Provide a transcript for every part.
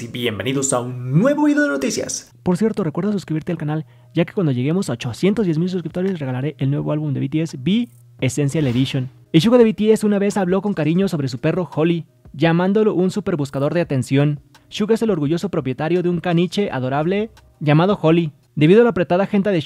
y bienvenidos a un nuevo video de noticias. Por cierto, recuerda suscribirte al canal, ya que cuando lleguemos a 810 mil suscriptores regalaré el nuevo álbum de BTS, B Essential Edition. Y Suga de BTS una vez habló con cariño sobre su perro Holly, llamándolo un super buscador de atención. Suga es el orgulloso propietario de un caniche adorable llamado Holly. Debido a la apretada agenda de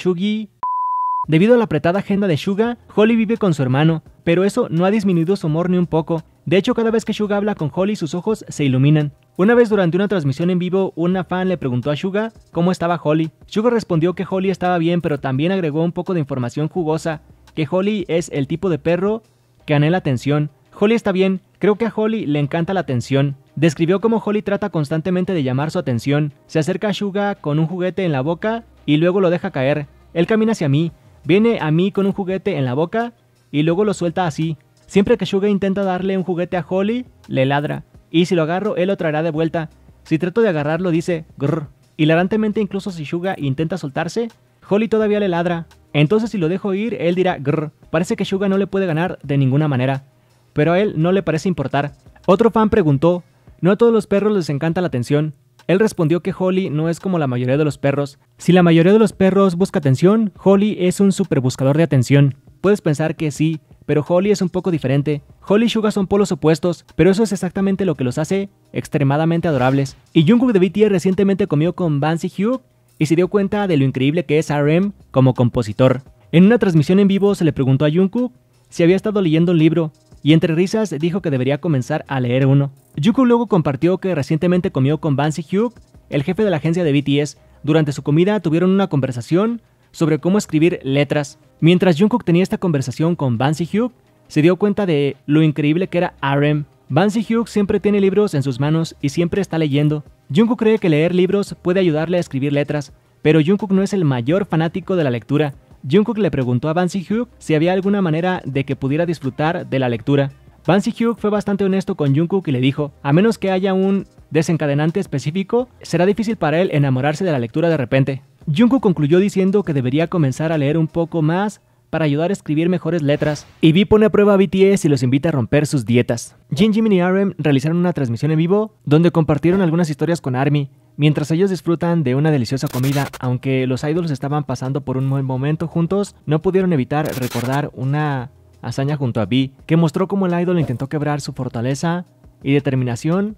Debido a la apretada agenda de Suga, Holly vive con su hermano, pero eso no ha disminuido su amor ni un poco. De hecho, cada vez que Suga habla con Holly, sus ojos se iluminan. Una vez durante una transmisión en vivo, una fan le preguntó a Suga cómo estaba Holly. Suga respondió que Holly estaba bien, pero también agregó un poco de información jugosa, que Holly es el tipo de perro que anhela atención. Holly está bien, creo que a Holly le encanta la atención. Describió cómo Holly trata constantemente de llamar su atención. Se acerca a Suga con un juguete en la boca y luego lo deja caer. Él camina hacia mí, viene a mí con un juguete en la boca y luego lo suelta así. Siempre que Suga intenta darle un juguete a Holly, le ladra y si lo agarro, él lo traerá de vuelta. Si trato de agarrarlo, dice grrr. Hilarantemente, incluso si Shuga intenta soltarse, Holly todavía le ladra. Entonces, si lo dejo ir, él dirá grrr. Parece que Shuga no le puede ganar de ninguna manera. Pero a él no le parece importar. Otro fan preguntó: ¿No a todos los perros les encanta la atención? Él respondió que Holly no es como la mayoría de los perros. Si la mayoría de los perros busca atención, Holly es un super buscador de atención. Puedes pensar que sí, pero Holly es un poco diferente. Holly y Suga son polos opuestos, pero eso es exactamente lo que los hace extremadamente adorables. Y Jungkook de BTS recientemente comió con si Hugh y se dio cuenta de lo increíble que es RM como compositor. En una transmisión en vivo se le preguntó a Jungkook si había estado leyendo un libro, y entre risas dijo que debería comenzar a leer uno. Jungkook luego compartió que recientemente comió con si Hugh, el jefe de la agencia de BTS. Durante su comida tuvieron una conversación sobre cómo escribir letras. Mientras Jungkook tenía esta conversación con Si Hugh, se dio cuenta de lo increíble que era RM. Si Hugh siempre tiene libros en sus manos y siempre está leyendo. Jungkook cree que leer libros puede ayudarle a escribir letras, pero Jungkook no es el mayor fanático de la lectura. Jungkook le preguntó a Si Hyuk... si había alguna manera de que pudiera disfrutar de la lectura. Si Hugh fue bastante honesto con Jungkook y le dijo, a menos que haya un desencadenante específico, será difícil para él enamorarse de la lectura de repente. Junko concluyó diciendo que debería comenzar a leer un poco más para ayudar a escribir mejores letras. Y V pone a prueba a BTS y los invita a romper sus dietas. Jin Jimin y RM realizaron una transmisión en vivo donde compartieron algunas historias con ARMY, mientras ellos disfrutan de una deliciosa comida. Aunque los ídolos estaban pasando por un buen momento juntos, no pudieron evitar recordar una hazaña junto a V, que mostró cómo el ídolo intentó quebrar su fortaleza y determinación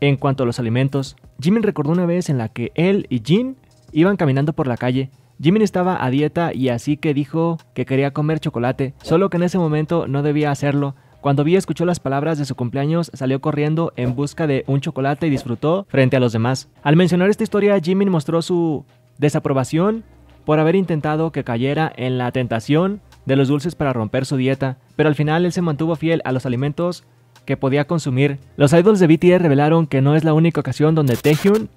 en cuanto a los alimentos. Jimin recordó una vez en la que él y Jin Iban caminando por la calle. Jimin estaba a dieta y así que dijo que quería comer chocolate, solo que en ese momento no debía hacerlo. Cuando Vi escuchó las palabras de su cumpleaños, salió corriendo en busca de un chocolate y disfrutó frente a los demás. Al mencionar esta historia, Jimin mostró su desaprobación por haber intentado que cayera en la tentación de los dulces para romper su dieta, pero al final él se mantuvo fiel a los alimentos que podía consumir. Los idols de BTS revelaron que no es la única ocasión donde Taehyung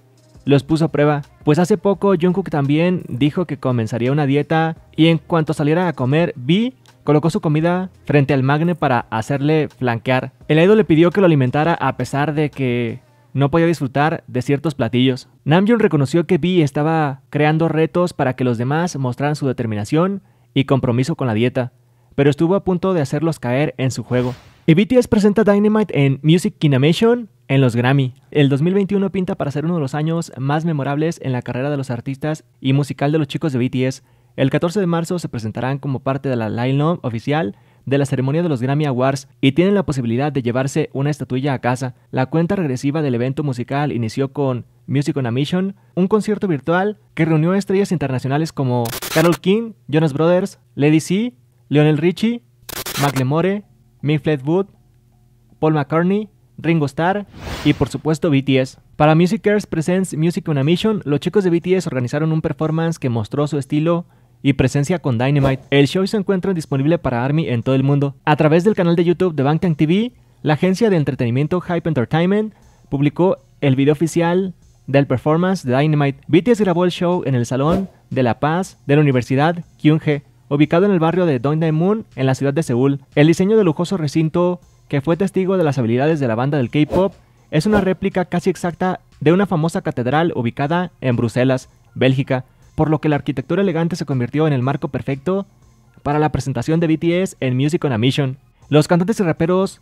los puso a prueba. Pues hace poco Jungkook también dijo que comenzaría una dieta y en cuanto saliera a comer, Vi colocó su comida frente al magne para hacerle flanquear. El idol le pidió que lo alimentara a pesar de que no podía disfrutar de ciertos platillos. Namjoon reconoció que Vi estaba creando retos para que los demás mostraran su determinación y compromiso con la dieta, pero estuvo a punto de hacerlos caer en su juego. Y BTS presenta Dynamite en Music Kinamation. En los Grammy, el 2021 pinta para ser uno de los años más memorables en la carrera de los artistas y musical de los chicos de BTS. El 14 de marzo se presentarán como parte de la line-up oficial de la ceremonia de los Grammy Awards y tienen la posibilidad de llevarse una estatuilla a casa. La cuenta regresiva del evento musical inició con Music on a Mission, un concierto virtual que reunió estrellas internacionales como Carol King, Jonas Brothers, Lady C, Lionel Richie, Macklemore, Mick Fleetwood, Paul McCartney, Ringo Starr y por supuesto BTS. Para Music Presents Music on a Mission, los chicos de BTS organizaron un performance que mostró su estilo y presencia con Dynamite. El show se encuentra disponible para ARMY en todo el mundo. A través del canal de YouTube de Bangtan TV, la agencia de entretenimiento Hype Entertainment publicó el video oficial del performance de Dynamite. BTS grabó el show en el Salón de la Paz de la Universidad Kyunghee, ubicado en el barrio de Dongdaemun, en la ciudad de Seúl. El diseño del lujoso recinto que fue testigo de las habilidades de la banda del K-Pop, es una réplica casi exacta de una famosa catedral ubicada en Bruselas, Bélgica, por lo que la arquitectura elegante se convirtió en el marco perfecto para la presentación de BTS en Music on a Mission. Los cantantes y raperos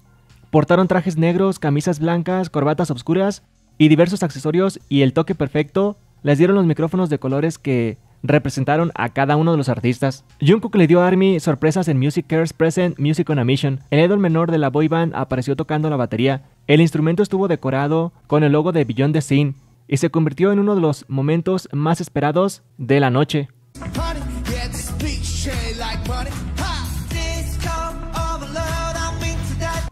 portaron trajes negros, camisas blancas, corbatas oscuras y diversos accesorios y el toque perfecto les dieron los micrófonos de colores que representaron a cada uno de los artistas. Jungkook le dio a ARMY sorpresas en Music Cares Present Music on a Mission. El idol menor de la boy band apareció tocando la batería. El instrumento estuvo decorado con el logo de Beyond the Scene y se convirtió en uno de los momentos más esperados de la noche.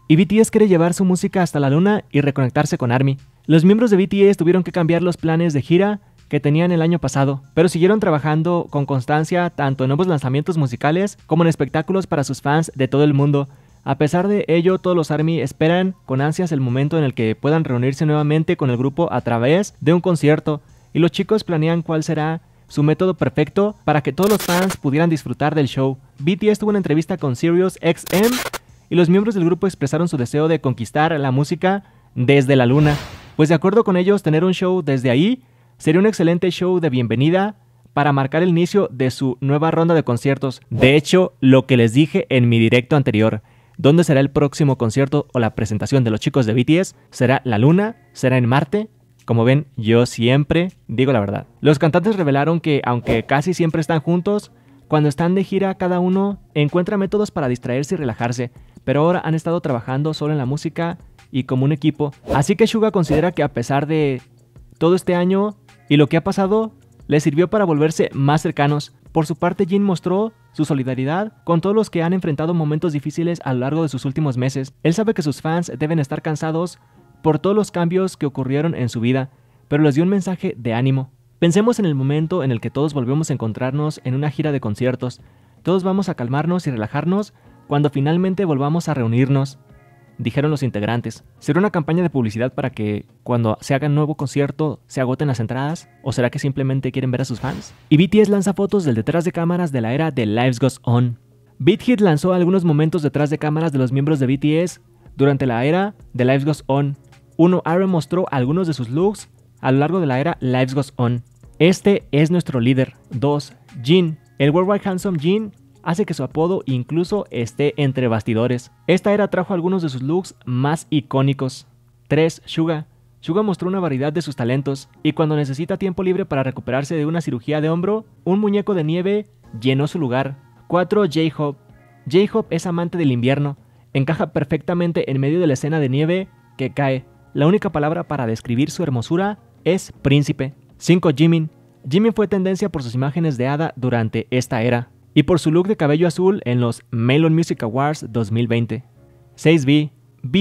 Y BTS quiere llevar su música hasta la luna y reconectarse con ARMY. Los miembros de BTS tuvieron que cambiar los planes de gira que tenían el año pasado, pero siguieron trabajando con constancia tanto en nuevos lanzamientos musicales como en espectáculos para sus fans de todo el mundo. A pesar de ello, todos los ARMY esperan con ansias el momento en el que puedan reunirse nuevamente con el grupo a través de un concierto, y los chicos planean cuál será su método perfecto para que todos los fans pudieran disfrutar del show. BTS tuvo una entrevista con Sirius XM y los miembros del grupo expresaron su deseo de conquistar la música desde la luna, pues de acuerdo con ellos, tener un show desde ahí Sería un excelente show de bienvenida para marcar el inicio de su nueva ronda de conciertos. De hecho, lo que les dije en mi directo anterior, dónde será el próximo concierto o la presentación de los chicos de BTS, será la Luna, será en Marte. Como ven, yo siempre digo la verdad. Los cantantes revelaron que aunque casi siempre están juntos, cuando están de gira cada uno encuentra métodos para distraerse y relajarse, pero ahora han estado trabajando solo en la música y como un equipo. Así que Suga considera que a pesar de todo este año y lo que ha pasado les sirvió para volverse más cercanos. Por su parte, Jin mostró su solidaridad con todos los que han enfrentado momentos difíciles a lo largo de sus últimos meses. Él sabe que sus fans deben estar cansados por todos los cambios que ocurrieron en su vida, pero les dio un mensaje de ánimo. Pensemos en el momento en el que todos volvemos a encontrarnos en una gira de conciertos. Todos vamos a calmarnos y relajarnos cuando finalmente volvamos a reunirnos dijeron los integrantes. ¿Será una campaña de publicidad para que cuando se haga un nuevo concierto se agoten las entradas? ¿O será que simplemente quieren ver a sus fans? Y BTS lanza fotos del detrás de cámaras de la era de Lives Goes On. BitHit lanzó algunos momentos detrás de cámaras de los miembros de BTS durante la era de Lives Goes On. Uno Aaron mostró algunos de sus looks a lo largo de la era Lives Goes On. Este es nuestro líder. 2. Jin. El Worldwide Handsome Jin hace que su apodo incluso esté entre bastidores. Esta era trajo algunos de sus looks más icónicos. 3. Suga. Suga mostró una variedad de sus talentos, y cuando necesita tiempo libre para recuperarse de una cirugía de hombro, un muñeco de nieve llenó su lugar. 4. J-Hope. J-Hope es amante del invierno, encaja perfectamente en medio de la escena de nieve que cae. La única palabra para describir su hermosura es príncipe. 5. Jimin. Jimin fue tendencia por sus imágenes de hada durante esta era y por su look de cabello azul en los Melon Music Awards 2020. 6B,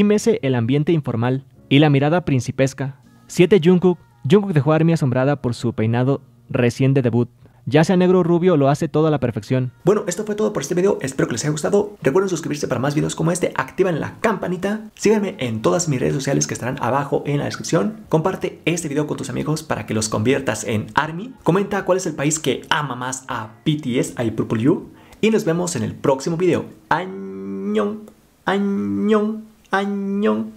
Mese el ambiente informal y la mirada principesca. 7 Jungkook, Jungkook dejó a Army asombrada por su peinado recién de debut. Ya sea negro o rubio, lo hace todo a la perfección. Bueno, esto fue todo por este video. Espero que les haya gustado. Recuerden suscribirse para más videos como este. Activan la campanita. Síganme en todas mis redes sociales que estarán abajo en la descripción. Comparte este video con tus amigos para que los conviertas en ARMY. Comenta cuál es el país que ama más a BTS, a Purple You. Y nos vemos en el próximo video. Añón, añón, añón.